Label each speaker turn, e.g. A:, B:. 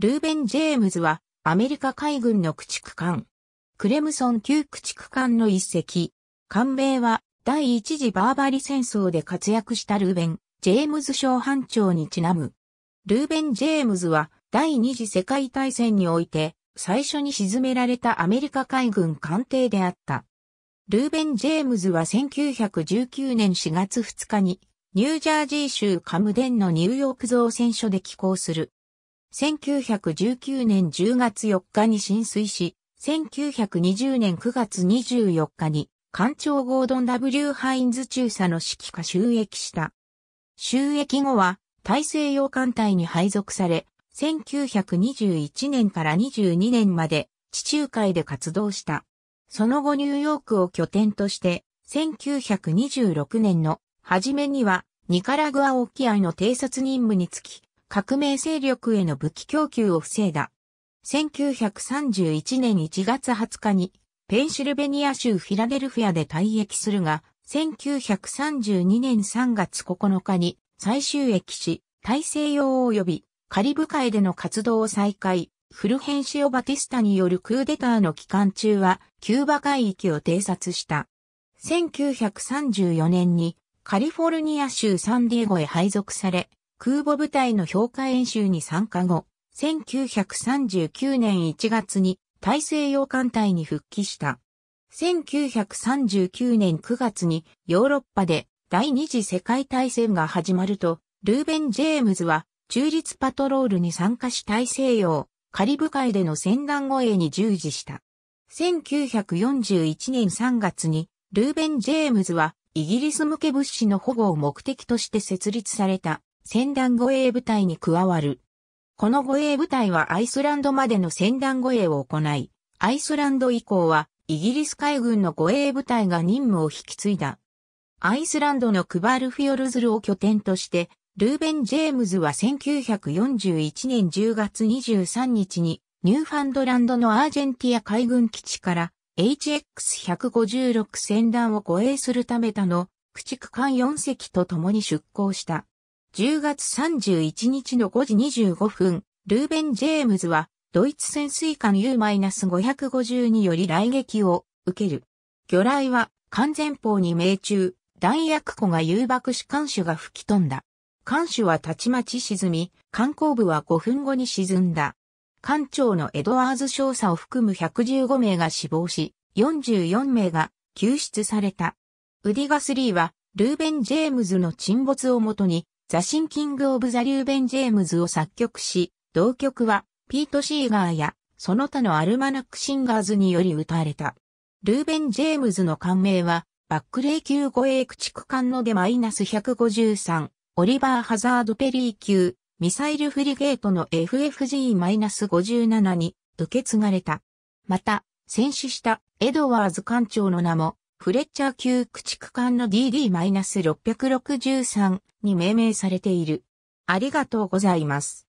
A: ルーベン・ジェームズは、アメリカ海軍の駆逐艦。クレムソン級駆逐艦の一隻。艦名は、第一次バーバリ戦争で活躍したルーベン・ジェームズ小班長にちなむ。ルーベン・ジェームズは、第二次世界大戦において、最初に沈められたアメリカ海軍艦艇であった。ルーベン・ジェームズは1919年4月2日に、ニュージャージー州カムデンのニューヨーク造船所で寄港する。1919年10月4日に浸水し、1920年9月24日に、艦長ゴードン W. ハインズ中佐の指揮下収益した。収益後は、大西洋艦隊に配属され、1921年から22年まで地中海で活動した。その後ニューヨークを拠点として、1926年の初めにはニカラグア沖合の偵察任務につき、革命勢力への武器供給を防いだ。1931年1月20日にペンシルベニア州フィラデルフィアで退役するが、1932年3月9日に再終役し、大西洋及びカリブ海での活動を再開、フルヘンシオ・バティスタによるクーデターの期間中は、キューバ海域を偵察した。1934年にカリフォルニア州サンディエゴへ配属され、空母部隊の評価演習に参加後、1939年1月に大西洋艦隊に復帰した。1939年9月にヨーロッパで第二次世界大戦が始まると、ルーベン・ジェームズは中立パトロールに参加し大西洋、カリブ海での戦団護衛に従事した。1941年3月にルーベン・ジェームズはイギリス向け物資の保護を目的として設立された戦団護衛部隊に加わる。この護衛部隊はアイスランドまでの戦団護衛を行い、アイスランド以降はイギリス海軍の護衛部隊が任務を引き継いだ。アイスランドのクバールフィヨルズルを拠点として、ルーベン・ジェームズは1941年10月23日にニューファンドランドのアージェンティア海軍基地から HX156 戦団を護衛するため他の駆逐艦4隻と共に出港した。10月31日の5時25分、ルーベン・ジェームズは、ドイツ潜水艦 U-550 により雷撃を受ける。魚雷は、艦前方に命中、弾薬庫が誘爆し艦首が吹き飛んだ。艦首はたちまち沈み、艦後部は5分後に沈んだ。艦長のエドワーズ少佐を含む115名が死亡し、44名が救出された。ウディガスリーは、ルーベン・ジェームズの沈没をもとに、ザ・シンキング・オブ・ザ・リューベン・ジェームズを作曲し、同曲はピート・シーガーやその他のアルマナック・シンガーズにより歌われた。ルーベン・ジェームズの感銘は、バックレー級護衛駆逐艦のでマイナス153、オリバー・ハザード・ペリー級、ミサイルフリゲートの FFG-57 に受け継がれた。また、戦死したエドワーズ艦長の名もフレッチャー級駆逐艦の DD-663 に命名されている。ありがとうございます。